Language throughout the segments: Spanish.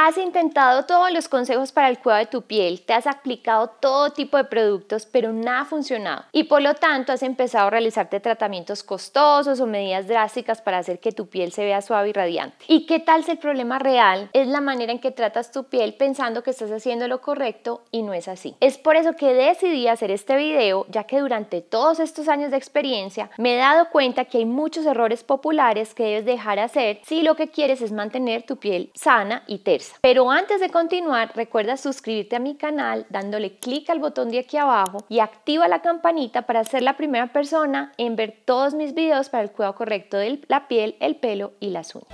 Has intentado todos los consejos para el cuidado de tu piel, te has aplicado todo tipo de productos, pero nada ha funcionado. Y por lo tanto has empezado a realizarte tratamientos costosos o medidas drásticas para hacer que tu piel se vea suave y radiante. ¿Y qué tal si el problema real es la manera en que tratas tu piel pensando que estás haciendo lo correcto y no es así? Es por eso que decidí hacer este video, ya que durante todos estos años de experiencia me he dado cuenta que hay muchos errores populares que debes dejar hacer si lo que quieres es mantener tu piel sana y tersa. Pero antes de continuar, recuerda suscribirte a mi canal dándole clic al botón de aquí abajo y activa la campanita para ser la primera persona en ver todos mis videos para el cuidado correcto de la piel, el pelo y las uñas.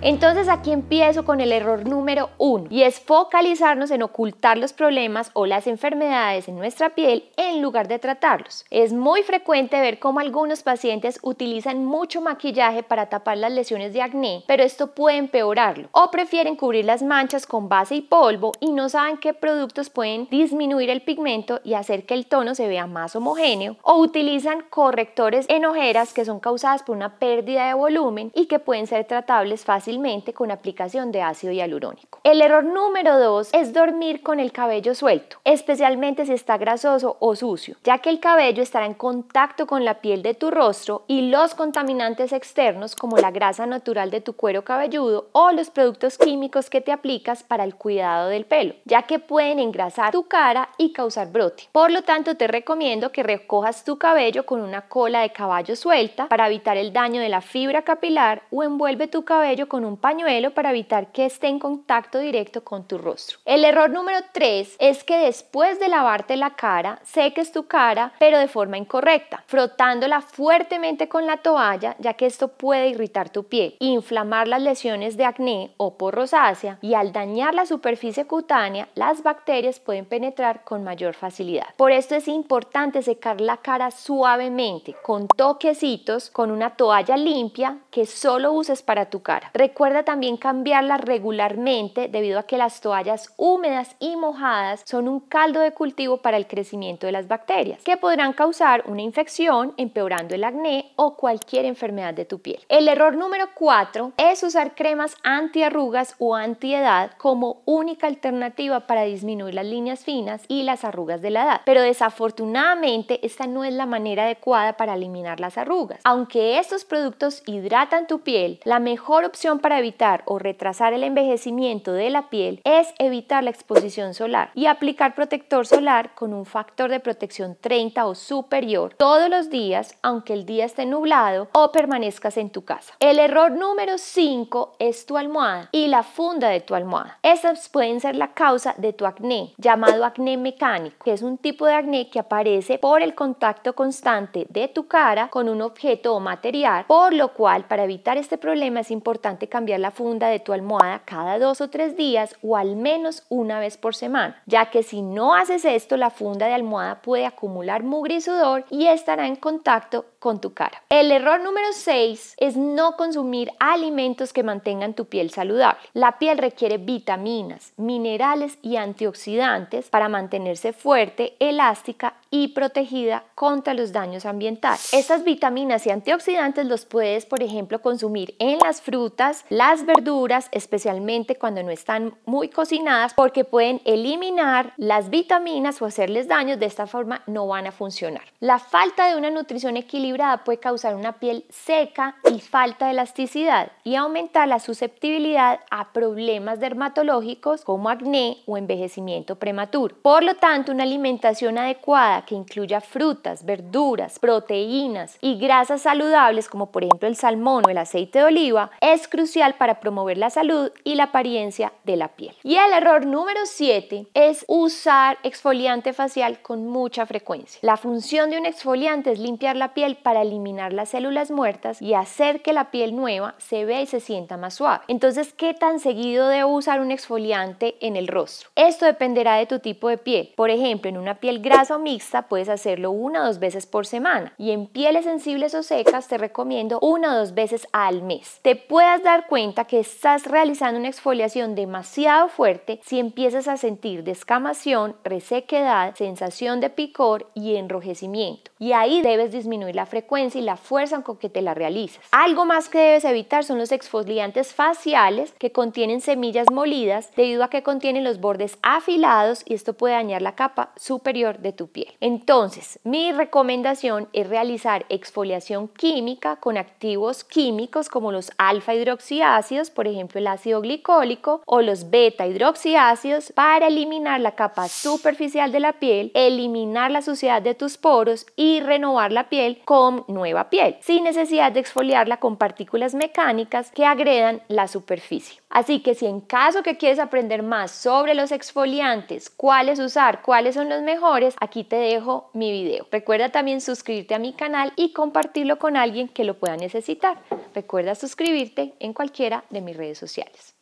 Entonces aquí empiezo con el error número uno y es focalizarnos en ocultar los problemas o las enfermedades en nuestra piel en lugar de tratarlos. Es muy frecuente ver cómo algunos pacientes utilizan mucho maquillaje para tapar las lesiones de acné, pero esto puede empeorarlo. O prefieren cubrir las manchas con base y polvo y no saben qué productos pueden disminuir el pigmento y hacer que el tono se vea más homogéneo. O utilizan correctores en ojeras que son causadas por una pérdida de volumen y que pueden ser tratables fácilmente con aplicación de ácido hialurónico. El error número 2 es dormir con el cabello suelto, especialmente si está grasoso o sucio, ya que el cabello estará en contacto con la piel de tu rostro y los contaminantes externos como la grasa natural de tu cuero cabelludo o los productos químicos que te aplicas para el cuidado del pelo, ya que pueden engrasar tu cara y causar brote. Por lo tanto, te recomiendo que recojas tu cabello con una cola de caballo suelta para evitar el daño de la fibra capilar o envuelve tu cabello con un pañuelo para evitar que esté en contacto directo con tu rostro. El error número 3 es que después de lavarte la cara, seques tu cara, pero de forma incorrecta, frotándola fuertemente con la toalla, ya que esto puede irritar tu piel, inflamar las lesiones de acné o por rosácea y al dañar la superficie cutánea, las bacterias pueden penetrar con mayor facilidad. Por esto es importante secar la cara suavemente, con toquecitos, con una toalla limpia que solo uses para tu cara. Recuerda también cambiarlas regularmente debido a que las toallas húmedas y mojadas son un caldo de cultivo para el crecimiento de las bacterias, que podrán causar una infección, empeorando el acné o cualquier enfermedad de tu piel. El error número 4 es usar cremas antiarrugas o antiedad como única alternativa para disminuir las líneas finas y las arrugas de la edad. Pero desafortunadamente esta no es la manera adecuada para eliminar las arrugas. Aunque estos productos hidratan tu piel, la mejor opción para evitar o retrasar el envejecimiento de la piel es evitar la exposición solar y aplicar protector solar con un factor de protección 30 o superior todos los días, aunque el día esté nublado o permanezcas en tu casa. El error número 5 es tu almohada y la funda de tu almohada. Estas pueden ser la causa de tu acné, llamado acné mecánico, que es un tipo de acné que aparece por el contacto constante de tu cara con un objeto o material, por lo cual para evitar este problema es importante cambiar la funda de tu almohada cada dos o tres días o al menos una vez por semana, ya que si no haces esto, la funda de almohada puede acumular mugre y sudor y estará en contacto con tu cara. El error número 6 es no consumir alimentos que mantengan tu piel saludable. La piel requiere vitaminas, minerales y antioxidantes para mantenerse fuerte, elástica y protegida contra los daños ambientales. Estas vitaminas y antioxidantes los puedes, por ejemplo, consumir en las frutas, las verduras, especialmente cuando no están muy cocinadas, porque pueden eliminar las vitaminas o hacerles daño. De esta forma no van a funcionar. La falta de una nutrición equilibrada puede causar una piel seca y falta de elasticidad y aumentar la susceptibilidad a problemas dermatológicos como acné o envejecimiento prematuro. Por lo tanto, una alimentación adecuada que incluya frutas, verduras, proteínas y grasas saludables como por ejemplo el salmón o el aceite de oliva es crucial para promover la salud y la apariencia de la piel. Y el error número 7 es usar exfoliante facial con mucha frecuencia. La función de un exfoliante es limpiar la piel para eliminar las células muertas y hacer que la piel nueva se vea y se sienta más suave. Entonces, ¿qué tan seguido debo usar un exfoliante en el rostro? Esto dependerá de tu tipo de piel. Por ejemplo, en una piel grasa o mixta puedes hacerlo una o dos veces por semana y en pieles sensibles o secas te recomiendo una o dos veces al mes. Te puedas dar cuenta que estás realizando una exfoliación demasiado fuerte si empiezas a sentir descamación, resequedad, sensación de picor y enrojecimiento. Y ahí debes disminuir la frecuencia y la fuerza con que te la realizas. Algo más que debes evitar son los exfoliantes faciales que contienen semillas molidas debido a que contienen los bordes afilados y esto puede dañar la capa superior de tu piel. Entonces, mi recomendación es realizar exfoliación química con activos químicos como los alfa hidróxido ácidos, por ejemplo el ácido glicólico o los beta hidroxiácidos, para eliminar la capa superficial de la piel, eliminar la suciedad de tus poros y renovar la piel con nueva piel, sin necesidad de exfoliarla con partículas mecánicas que agredan la superficie. Así que si en caso que quieres aprender más sobre los exfoliantes, cuáles usar, cuáles son los mejores, aquí te dejo mi video. Recuerda también suscribirte a mi canal y compartirlo con alguien que lo pueda necesitar recuerda suscribirte en cualquiera de mis redes sociales.